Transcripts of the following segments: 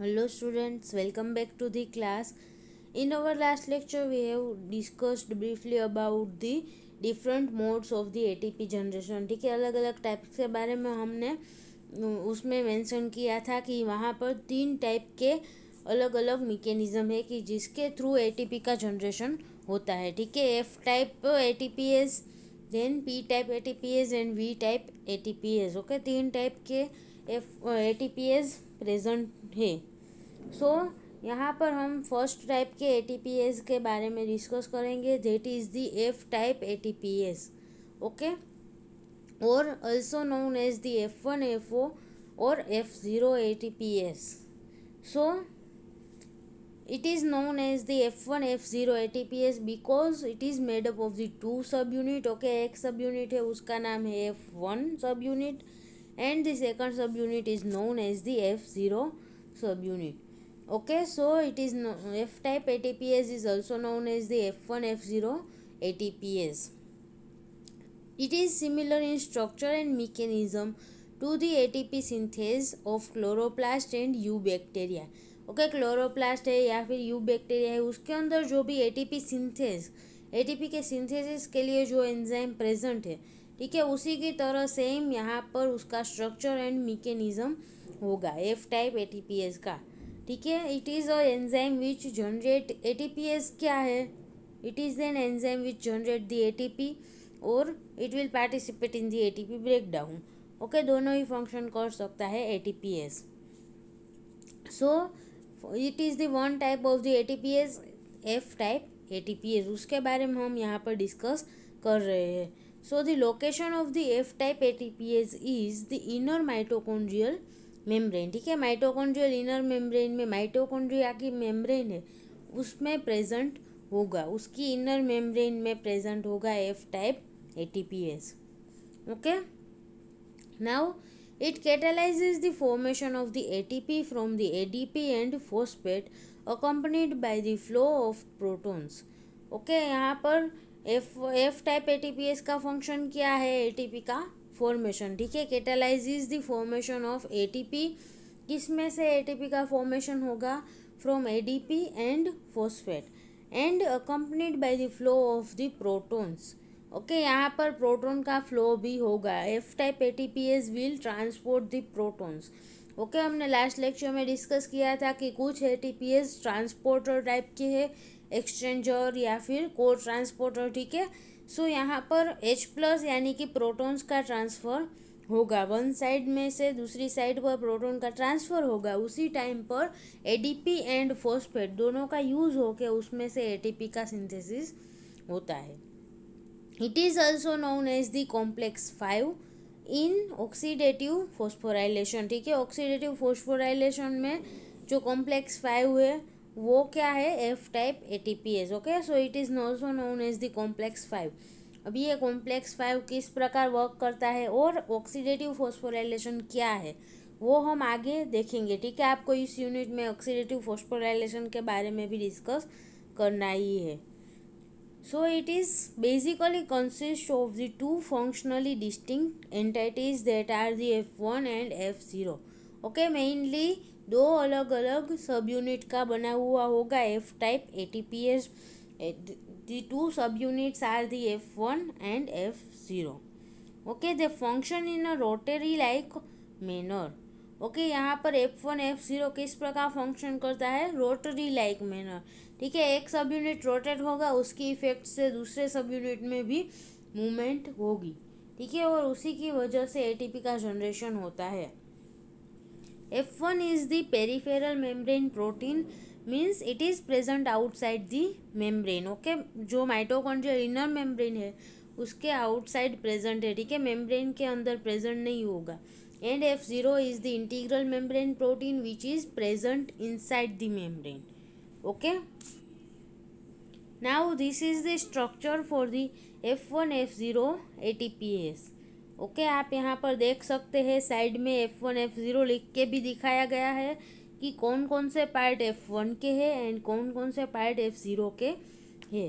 Hello students welcome back to the class in our last lecture we have discussed briefly about the different modes of the ATP generation ठीक है अलग अलग type के बारे में हमने उसमें मेंशन किया था कि वहाँ पर तीन टाइप के अलग अलग मेकेनिज़्म है कि जिसके थ्रू एटीपी का जनरेशन होता है ठीक है F type ATPase then P type A and V type A okay तीन टाइप के F ATPase present है सो so, यहाँ पर हम फर्स्ट टाइप के ए टी पी एज के बारे में डिस्कस करेंगे that is the F type ATPase okay और also known as the F one F O और F zero ATPase so it is known as one F zero ATP f0 because it is made up of the two subunit okay एक subunit है उसका नाम है F one subunit and the second subunit is known as the F0 subunit. Okay, so it is no, F-type ATPase is also known as the F1 F0 ATPase. It is similar in structure and mechanism to the ATP synthase of chloroplast and U bacteria. Okay chloroplast है या फिर you bacteria है उसके अंदर जो भी ATP synthase ATP के synthesis के लिए जो एंजाइम प्रेजेंट है ठीक है उसी की तरह सेम यहाँ पर उसका स्ट्रक्चर एंड मेकेनिज्म होगा एफ टाइप एस का ठीक है it is a enzyme which generates क्या है it is an enzyme which generate the P और it will participate in the A break breakdown okay दोनों ही फंक्शन कर सकता है S so it is the one type of the S F type S उसके बारे में हम यहाँ पर डिस्कस कर रहे हैं So the location of the F-type ATPase is the inner mitochondrial membrane ठीक है माइटोकॉन्ड्रियल इनर मेम्ब्रेन में माइटोकॉन्ड्रिया की मेम्ब्रेन है उसमें प्रेजेंट होगा उसकी इनर मेम्ब्रेन में प्रेजेंट होगा F type ATPase okay now it catalyses the formation of the ATP from the ADP and phosphate accompanied by the flow of protons okay यहाँ पर एफ एफ टाइप एटीपीएस का function क्या है ATP का formation ठीक है is the formation of ATP किस में से एटीपी का फॉर्मेशन होगा from ADP and phosphate and accompanied by the flow of the protons okay यहाँ पर प्रोटॉन का फ्लो भी होगा F type ATPase will transport the protons okay हमने लास्ट लेक्चर में डिस्कस किया था कि कुछ एटीपीएस ट्रांसपोर्टर टाइप के हैं एक्सचेंजर या फिर को ट्रांसपोर्टर ठीक है सो यहाँ पर एच प्लस यानी कि प्रोटॉन्स का ट्रांसफ़र होगा वन साइड में से दूसरी साइड पर प्रोटॉन का ट्रांसफ़र होगा उसी टाइम पर ए एंड फोस्फेट दोनों का यूज़ होके उसमें से ए का सिंथेसिस होता है it is also known as the complex five in oxidative phosphorylation ठीक है ऑक्सीडेटिव फोस्फोराइलेशन में जो कॉम्प्लेक्स फाइव है वो क्या है F type ATPase okay so it is so known as the complex five अभी ये कॉम्प्लेक्स फाइव किस प्रकार वर्क करता है और ऑक्सीडेटिव फोस्फोराइलेशन क्या है वो हम आगे देखेंगे ठीक है आपको इस यूनिट में ऑक्सीडेटिव फोस्फोराइलेशन के बारे में भी डिस्कस करना ही है so it is basically consist of the two functionally distinct functionally that are the F one and F zero okay मेनली दो अलग अलग सब यूनिट का बना हुआ होगा F type ATPase two subunits are the F one and F zero okay they function in a rotary like manner okay यहाँ पर एफ वन एफ जीरो किस प्रकार function करता है रोटरी लाइक मैनर ठीक है एक सब यूनिट रोटेट होगा उसकी इफेक्ट से दूसरे सब यूनिट में भी मूवमेंट होगी ठीक है और उसी की वजह से एटीपी का जनरेशन होता है F1 is the peripheral membrane protein means it is present outside the membrane okay okay? जो माइटोकॉन्ड्रियल इनर मेम्ब्रेन है उसके आउटसाइड प्रेजेंट है ठीक है मेम्ब्रेन के अंदर प्रेजेंट नहीं होगा and F zero is the integral membrane protein which is present inside the membrane okay now this is the structure for the f1 f0 atps okay आप यहाँ पर देख सकते हैं साइड में एफ़ वन एफ़ ज़ीरो लिख के भी दिखाया गया है कि कौन कौन से पार्ट एफ़ वन के हैं एंड कौन कौन से पार्ट एफ़ ज़ीरो के हैं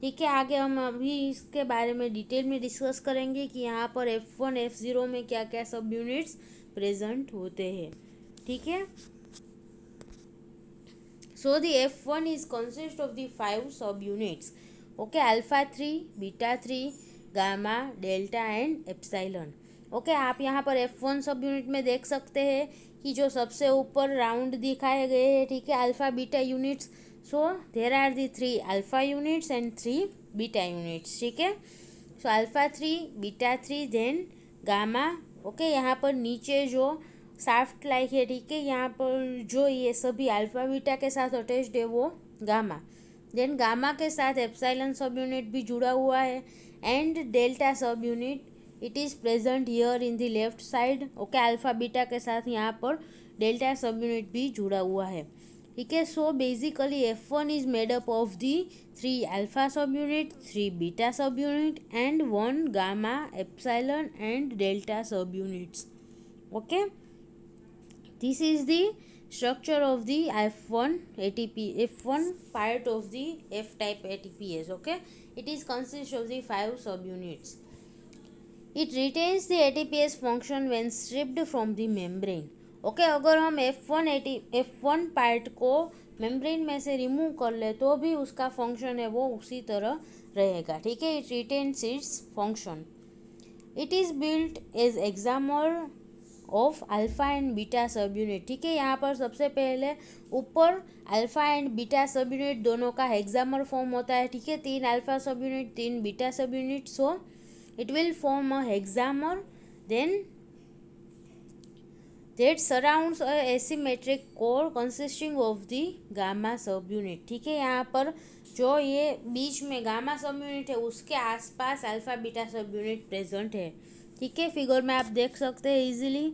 ठीक है आगे हम अभी इसके बारे में डिटेल में डिस्कस करेंगे कि यहाँ पर एफ़ वन एफ़ ज़ीरो में क्या क्या सब यूनिट्स प्रेजेंट होते हैं ठीक है the F one is consist of the five subunits okay alpha three beta three gamma delta and epsilon okay आप यहाँ पर एफ वन सब यूनिट में देख सकते हैं कि जो सबसे ऊपर राउंड दिखाए गए हैं ठीक है alpha beta units so there are the three alpha units and three beta units ठीक है so alpha three beta three then gamma okay यहाँ पर नीचे जो साफ्ट लाइक है ठीक है यहाँ पर जो ये सभी अल्फ़ा बीटा के साथ अटैच्ड है वो गामा देन गामा के साथ एप्साइलन सब यूनिट भी जुड़ा हुआ है and delta subunit it is present here in the left side okay alpha beta के साथ यहाँ पर डेल्टा सब यूनिट भी जुड़ा हुआ है ठीक है so basically F one is made up of the three alpha subunit three beta subunit and one gamma epsilon and delta subunits okay this is the structure of the F1 ATP F1 part of the F type ATPase okay it is consists of the five subunits it retains the ATPase function when stripped from the membrane okay okay, अगर हम F1 eighty F1 part को membrane में से remove कर ले तो भी उसका फंक्शन है वो उसी तरह रहेगा ठीक है it retains its function it is built as hexamer of alpha and beta subunit ठीक है यहाँ पर सबसे पहले ऊपर alpha and beta subunit दोनों का हेक्सामर फॉर्म होता है ठीक है तीन अल्फ़ा सब यूनिट तीन beta subunit so it will form a hexamer then that surrounds asymmetric core consisting of the gamma subunit ठीक है यहाँ पर जो ये बीच में गामा सब यूनिट है उसके आसपास alpha beta subunit present है ठीक है फिगर में आप देख सकते हैं easily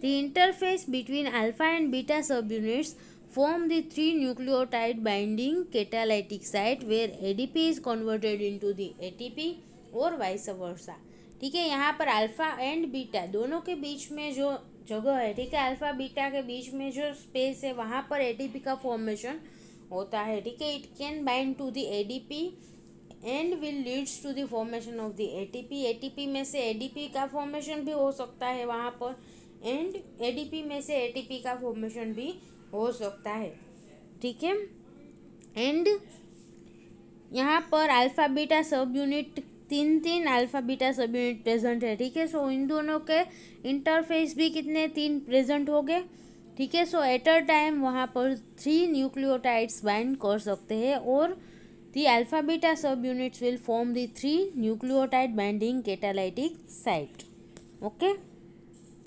the interface between alpha and beta subunits form the three nucleotide binding catalytic site where ADP is converted into the ATP और वाइस वर्सा ठीक है यहाँ पर अल्फा एंड बीटा दोनों के बीच में जो जगह है ठीक है अल्फा बीटा के बीच में जो स्पेस है वहाँ पर एडीपी का फॉर्मेशन होता है ठीक है it can bind to the ADP and will leads to the formation of the ATP ATP में से एडीपी का फॉर्मेशन भी हो सकता है वहाँ पर एंड एडीपी में से एटीपी का फॉर्मेशन भी हो सकता है ठीक है एंड यहाँ पर अल्फ़ा बीटा सब यूनिट तीन तीन alpha beta subunit present है ठीक है सो इन दोनों के इंटरफेस भी कितने तीन प्रेजेंट हो गए ठीक है सो एट अ टाइम वहाँ पर थ्री न्यूक्लियोटाइड्स बाइंड कर सकते हैं और The alpha beta subunits will form the three nucleotide binding catalytic site. Okay.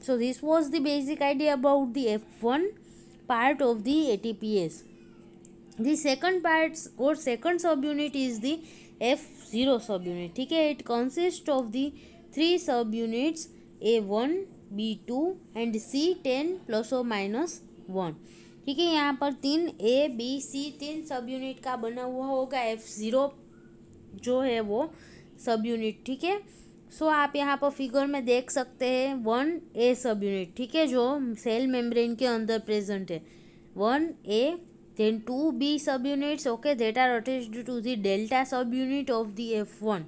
So this was the basic idea about the F1 part of the ATPS. The second part or second subunit is the F0 subunit. Okay, It consists of the three subunits A1, B2 and C10 plus or minus 1. ठीक है यहाँ पर तीन A B C तीन सब subunit का बना हुआ होगा एफ ज़ीरो जो है वो सब यूनिट ठीक है सो so, आप यहाँ पर फिगर में देख सकते हैं वन ए सब यूनिट ठीक है जो सेल मेम्ब्रेन के अंदर प्रेजेंट है one A then two B subunits okay that are are to the delta subunit of the F one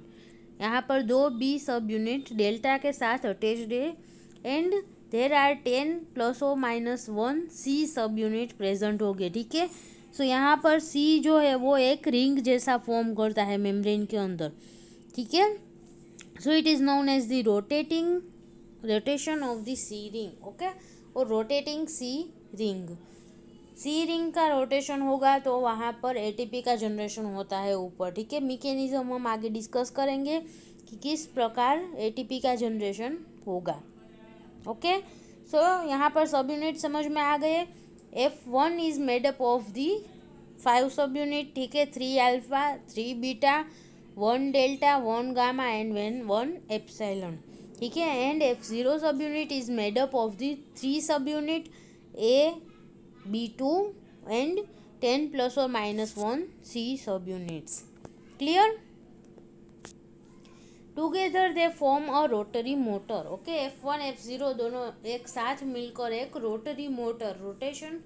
यहाँ पर दो बी सब यूनिट डेल्टा के साथ अटैच्ड है and there are ten plus or minus one C subunit present हो गए ठीक है सो यहाँ पर सी जो है वो एक रिंग जैसा फॉर्म करता है मेम्ब्रेन के अंदर ठीक है so it is known as the rotating rotation of the C ring okay और rotating C ring C ring का रोटेशन होगा तो वहाँ पर एटीपी का जनरेशन होता है ऊपर ठीक है मिकेनिज्म हम आगे डिस्कस करेंगे कि किस प्रकार एटीपी का जनरेशन होगा ओके सो यहाँ पर सब यूनिट समझ में आ गए F one is made up of the five subunit ठीक है three alpha three beta one delta one gamma and one one epsilon ठीक है and F zero subunit is made up of the three subunit A B two and ten plus or minus one C subunits clear together they form a rotary motor okay F one F zero दोनों एक साथ मिलकर एक rotary motor rotation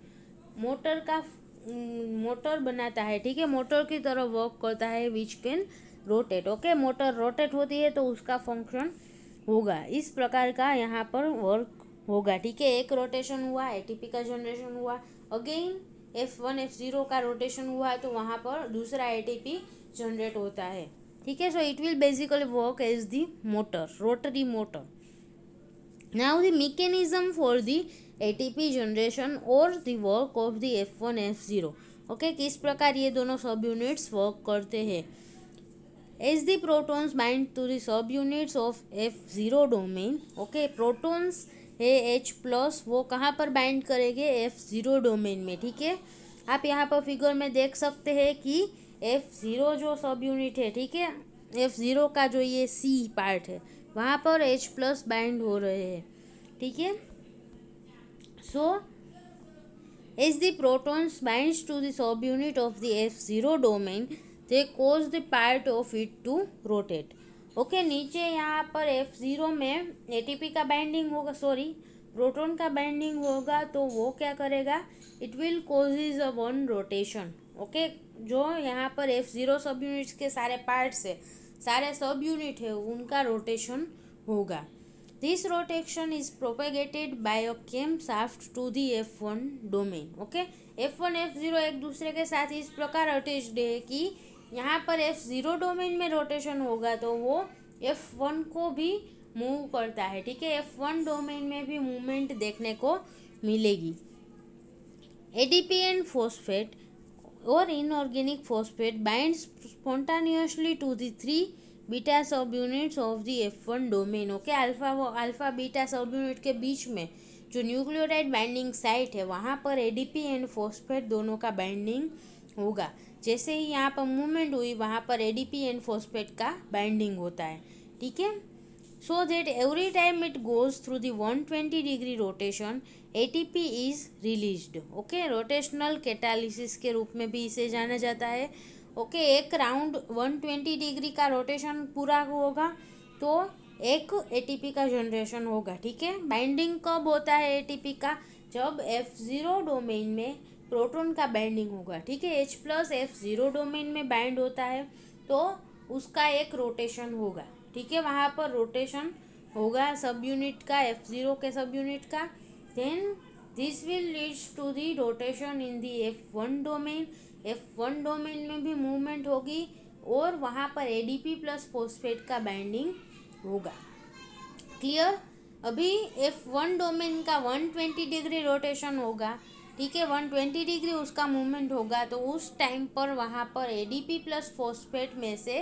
motor का motor mm, बनाता है ठीक है मोटर की तरह वर्क करता है which can rotate okay motor rotate होती है तो उसका फंक्शन होगा इस प्रकार का यहाँ पर वर्क होगा ठीक है एक रोटेशन हुआ एटीपी का जनरेशन हुआ again F one F zero का रोटेशन हुआ तो वहाँ पर दूसरा पी जनरेट होता है ठीक है so it so it will basically work motor the motor rotary motor now the mechanism for generation और the work of the F one F zero okay किस प्रकार ये दोनों सब यूनिट्स वर्क करते हैं as the protons bind to the subunits of F zero domain okay protons है H plus वो कहाँ पर बाइंड करेंगे एफ ज़ीरो डोमेन में ठीक है आप यहाँ पर फिगर में देख सकते हैं कि एफ़ ज़ीरो जो सब यूनिट है ठीक है एफ़ ज़ीरो का जो ये सी पार्ट है वहाँ पर एच प्लस बाइंड हो रहे हैं ठीक है so as the protons binds to the subunit of the F zero domain they cause the part of it to rotate okay नीचे यहाँ पर एफ ज़ीरो में पी का बाइंडिंग होगा सॉरी प्रोटोन का बाइंडिंग होगा तो वो क्या करेगा it will is a one rotation okay जो यहाँ पर एफ ज़ीरो सब यूनिट्स के सारे पार्ट्स है सारे सब यूनिट है उनका रोटेशन होगा this rotation is propagated by a camshaft to the F one domain okay F one F zero एक दूसरे के साथ इस प्रकार अटैच्ड है कि यहाँ पर एफ ज़ीरो डोमेन में रोटेशन होगा तो वो एफ वन को भी मूव करता है ठीक है एफ वन डोमेन में भी मूवमेंट देखने को मिलेगी ADP and phosphate or inorganic phosphate binds spontaneously to the three beta subunits of the F one domain okay alpha वो अल्फा बीटा सब यूनिट के बीच में जो न्यूक्लियोटाइड बाइंडिंग साइट है वहाँ पर एडीपी एंड फॉस्फेट दोनों का बाइंडिंग होगा जैसे ही यहाँ पर मूवमेंट हुई वहाँ पर एडीपी एंड फॉस्फेट का बाइंडिंग होता है ठीक है so that every time it goes through the 120 degree rotation ATP is released okay rotational catalysis के रूप में भी इसे जाना जाता है ओके okay, एक राउंड 120 डिग्री का रोटेशन पूरा होगा तो एक एटीपी का जनरेशन होगा ठीक है बाइंडिंग कब होता है एटीपी का जब एफ ज़ीरो डोमेन में प्रोटॉन का बाइंडिंग होगा ठीक है H plus F zero domain में बाइंड होता है तो उसका एक रोटेशन होगा ठीक है वहाँ पर रोटेशन होगा सब यूनिट का एफ ज़ीरो के सब यूनिट का then this will leads to the rotation in the F one domain F one domain में भी मूवमेंट होगी और वहाँ पर A D P plus phosphate का बाइंडिंग होगा क्लियर अभी एफ वन डोमेन का वन ट्वेंटी डिग्री रोटेशन होगा ठीक है 120 डिग्री उसका मूवमेंट होगा तो उस टाइम पर वहाँ पर एडीपी प्लस फोस्फेट में से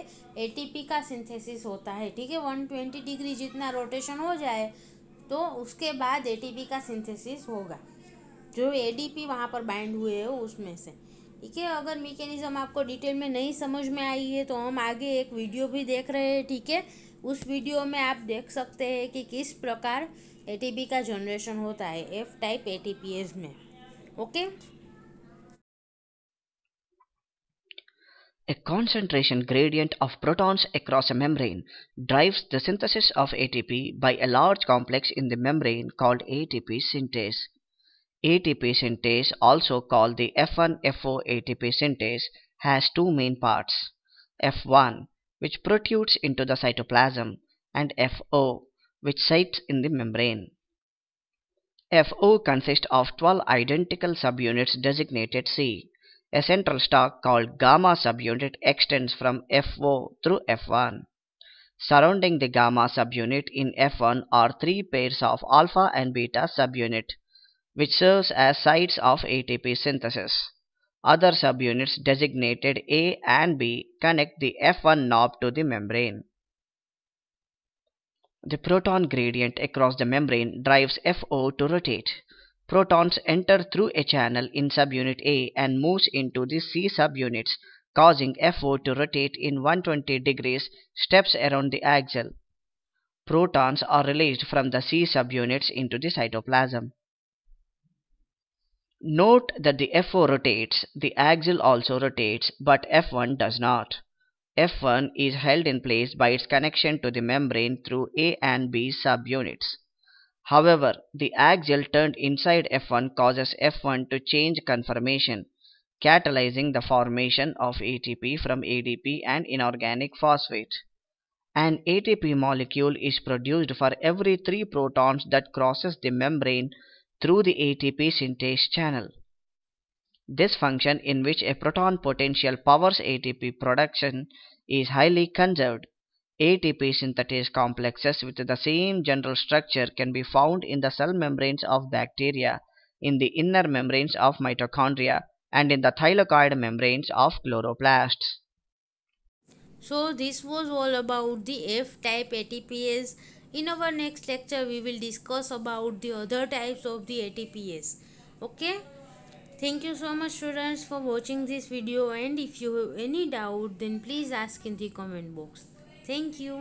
एटीपी का सिंथेसिस होता है ठीक है 120 डिग्री जितना रोटेशन हो जाए तो उसके बाद एटीपी का सिंथेसिस होगा जो एडीपी वहाँ पर बाइंड हुए हो उसमें से ठीक है अगर मेकेनिजम आपको डिटेल में नहीं समझ में आई है तो हम आगे एक वीडियो भी देख रहे हैं ठीक है उस वीडियो में आप देख सकते हैं कि किस प्रकार एटीपी का जनरेशन होता है एफ टाइप एटीपीएस में okay A concentration gradient of protons across a membrane drives the synthesis of ATP by a large complex in the membrane called ATP synthase. ATP synthase, also called the F1-FO ATP synthase, has two main parts. F1, which protrudes into the cytoplasm, and FO, which sits in the membrane. FO consists of 12 identical subunits designated C. A central stalk called gamma subunit extends from FO through F1. Surrounding the gamma subunit in F1 are three pairs of alpha and beta subunit, which serves as sites of ATP synthesis. Other subunits designated A and B connect the F1 knob to the membrane. The proton gradient across the membrane drives FO to rotate. Protons enter through a channel in subunit A and moves into the C subunits, causing FO to rotate in 120 degrees steps around the axle. Protons are released from the C subunits into the cytoplasm. Note that the FO rotates, the axle also rotates, but F1 does not. F1 is held in place by its connection to the membrane through A and B subunits. However, the axial turned inside F1 causes F1 to change conformation, catalyzing the formation of ATP from ADP and inorganic phosphate. An ATP molecule is produced for every 3 protons that crosses the membrane through the ATP synthase channel. This function in which a proton potential powers ATP production is highly conserved. ATP synthetase complexes with the same general structure can be found in the cell membranes of bacteria, in the inner membranes of mitochondria, and in the thylakoid membranes of chloroplasts. So this was all about the F type ATPs. In our next lecture we will discuss about the other types of the ATPs. Okay. Thank you so much students for watching this video and if you have any doubt then please ask in the comment box. Thank you.